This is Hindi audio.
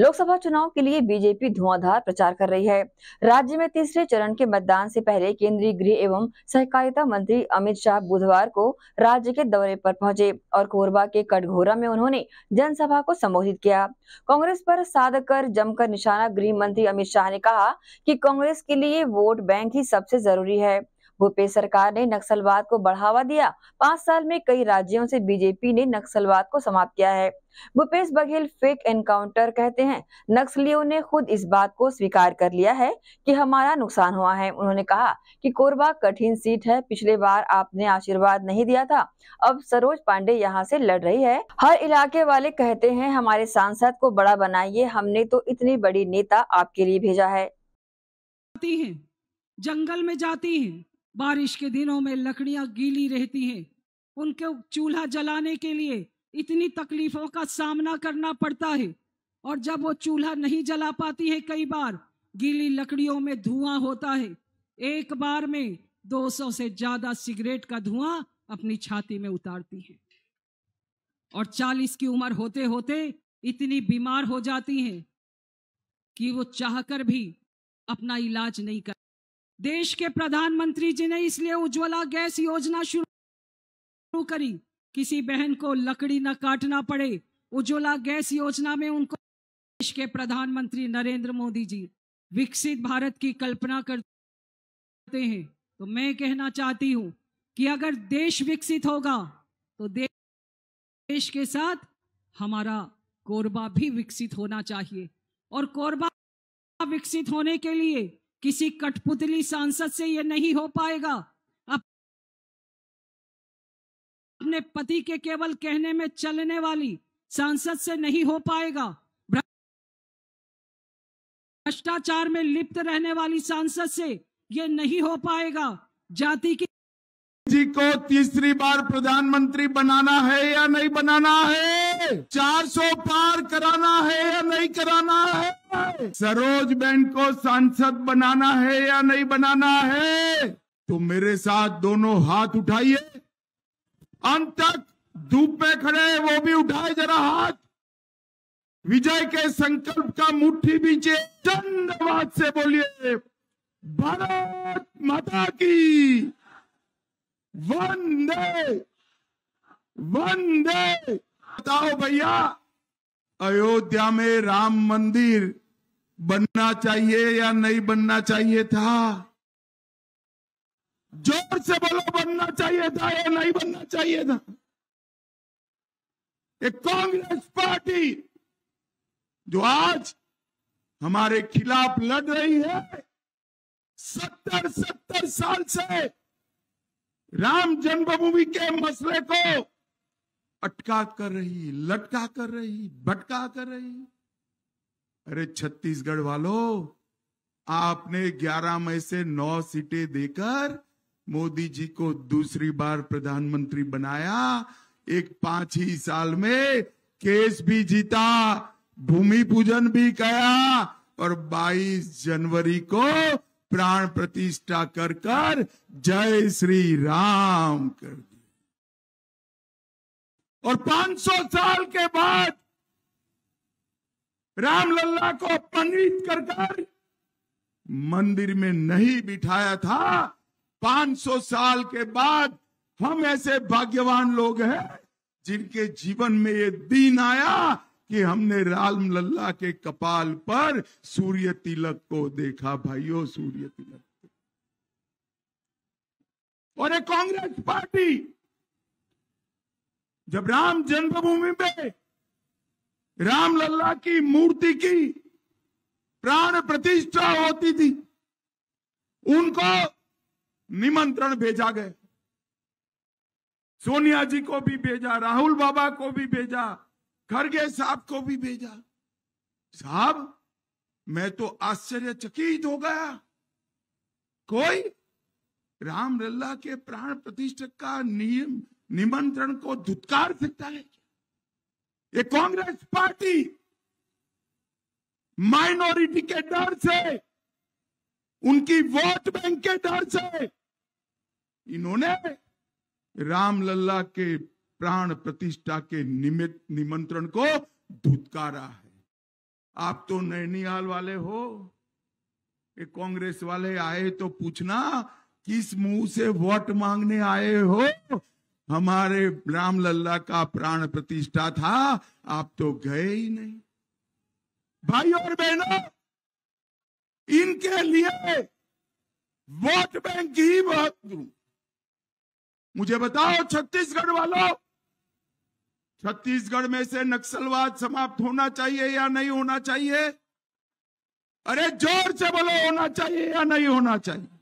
लोकसभा चुनाव के लिए बीजेपी धुआंधार प्रचार कर रही है राज्य में तीसरे चरण के मतदान से पहले केंद्रीय गृह एवं सहकारिता मंत्री अमित शाह बुधवार को राज्य के दौरे पर पहुंचे और कोरबा के कटघोरा में उन्होंने जनसभा को संबोधित किया कांग्रेस पर साध कर जमकर निशाना गृह मंत्री अमित शाह ने कहा कि कांग्रेस के लिए वोट बैंक ही सबसे जरूरी है भूपेश सरकार ने नक्सलवाद को बढ़ावा दिया पाँच साल में कई राज्यों से बीजेपी ने नक्सलवाद को समाप्त किया है भूपेश बघेल फेक एनकाउंटर कहते हैं नक्सलियों ने खुद इस बात को स्वीकार कर लिया है कि हमारा नुकसान हुआ है उन्होंने कहा कि कोरबा कठिन सीट है पिछले बार आपने आशीर्वाद नहीं दिया था अब सरोज पांडे यहाँ से लड़ रही है हर इलाके वाले कहते हैं हमारे सांसद को बड़ा बनाइए हमने तो इतनी बड़ी नेता आपके लिए भेजा है जाती हैं जंगल में जाती हैं बारिश के दिनों में लकड़ियां गीली रहती हैं उनके चूल्हा जलाने के लिए इतनी तकलीफों का सामना करना पड़ता है और जब वो चूल्हा नहीं जला पाती है कई बार गीली लकड़ियों में धुआं होता है एक बार में 200 से ज्यादा सिगरेट का धुआं अपनी छाती में उतारती है और 40 की उम्र होते होते इतनी बीमार हो जाती हैं कि वो चाहकर भी अपना इलाज नहीं कर देश के प्रधानमंत्री जी ने इसलिए उज्ज्वला गैस योजना शुरू करी किसी बहन को लकड़ी न काटना पड़े उज्ज्वला गैस योजना में उनको देश के प्रधानमंत्री नरेंद्र मोदी जी विकसित भारत की कल्पना करते हैं तो मैं कहना चाहती हूं कि अगर देश विकसित होगा तो देश के साथ हमारा कोरबा भी विकसित होना चाहिए और कोरबा विकसित होने के लिए किसी कठपुतली सांसद से यह नहीं हो पाएगा अपने पति के केवल कहने में चलने वाली सांसद से नहीं हो पाएगा भ्रष्टाचार में लिप्त रहने वाली सांसद से ये नहीं हो पाएगा जाति की जी को तीसरी बार प्रधानमंत्री बनाना है या नहीं बनाना है चार सौ पार कराना है या नहीं कराना है सरोज बहन को सांसद बनाना है या नहीं बनाना है तो मेरे साथ दोनों हाथ उठाइए अंत तक धूप में खड़े वो भी उठाए जरा हाथ विजय के संकल्प का मुट्ठी बीचे चंद आवाज से बोलिए भारत माता की वंदे वंदे बताओ भैया अयोध्या में राम मंदिर बनना चाहिए या नहीं बनना चाहिए था जोर से बोलो बनना चाहिए था या नहीं बनना चाहिए था एक कांग्रेस पार्टी जो आज हमारे खिलाफ लड़ रही है सत्तर सत्तर साल से राम जन्मभूमि के मसले को अटका कर रही लटका कर रही भटका कर रही अरे छत्तीसगढ़ वालों आपने 11 मई से 9 सीटें देकर मोदी जी को दूसरी बार प्रधानमंत्री बनाया एक पांच ही साल में केस भी जीता भूमि पूजन भी किया और 22 जनवरी को प्राण प्रतिष्ठा कर कर जय श्री राम कर दिया और 500 साल के बाद रामलला को पंडित कर मंदिर में नहीं बिठाया था 500 साल के बाद हम ऐसे भाग्यवान लोग हैं जिनके जीवन में ये दिन आया कि हमने राम लल्ला के कपाल पर सूर्य तिलक को देखा भाइयों सूर्य तिलक और ये कांग्रेस पार्टी जब राम जन्मभूमि पे राम लल्ला की मूर्ति की प्राण प्रतिष्ठा होती थी उनको निमंत्रण भेजा गया सोनिया जी को भी भेजा राहुल बाबा को भी भेजा खरगे साहब को भी भेजा साहब मैं तो आश्चर्यचकित हो गया कोई राम लल्ला के प्राण प्रतिष्ठा का नियम निमंत्रण को धुतकार सकता है ये कांग्रेस पार्टी माइनॉरिटी के डर से उनकी वोट बैंक के डर से इन्होंने रामलला के प्राण प्रतिष्ठा के निमित निमंत्रण को धुतकारा है आप तो नैनीहाल वाले हो ये कांग्रेस वाले आए तो पूछना किस मुंह से वोट मांगने आए हो हमारे राम लल्ला का प्राण प्रतिष्ठा था आप तो गए ही नहीं भाई और बहनों इनके लिए वोट बैंक ही बहुत मुझे बताओ छत्तीसगढ़ वालों छत्तीसगढ़ में से नक्सलवाद समाप्त होना चाहिए या नहीं होना चाहिए अरे जोर से बोलो होना चाहिए या नहीं होना चाहिए